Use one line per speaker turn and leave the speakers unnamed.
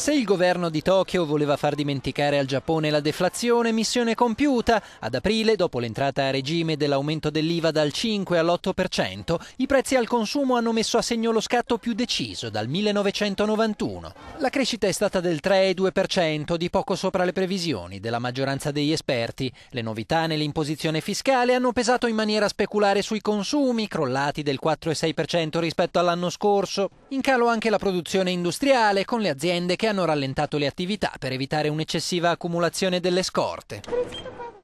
Se il governo di Tokyo voleva far dimenticare al Giappone la deflazione, missione compiuta. Ad aprile, dopo l'entrata a regime dell'aumento dell'IVA dal 5 all'8%, i prezzi al consumo hanno messo a segno lo scatto più deciso dal 1991. La crescita è stata del 3,2%, di poco sopra le previsioni della maggioranza degli esperti. Le novità nell'imposizione fiscale hanno pesato in maniera speculare sui consumi, crollati del 4,6% rispetto all'anno scorso. In calo anche la produzione industriale, con le aziende che hanno rallentato le attività per evitare un'eccessiva accumulazione delle scorte.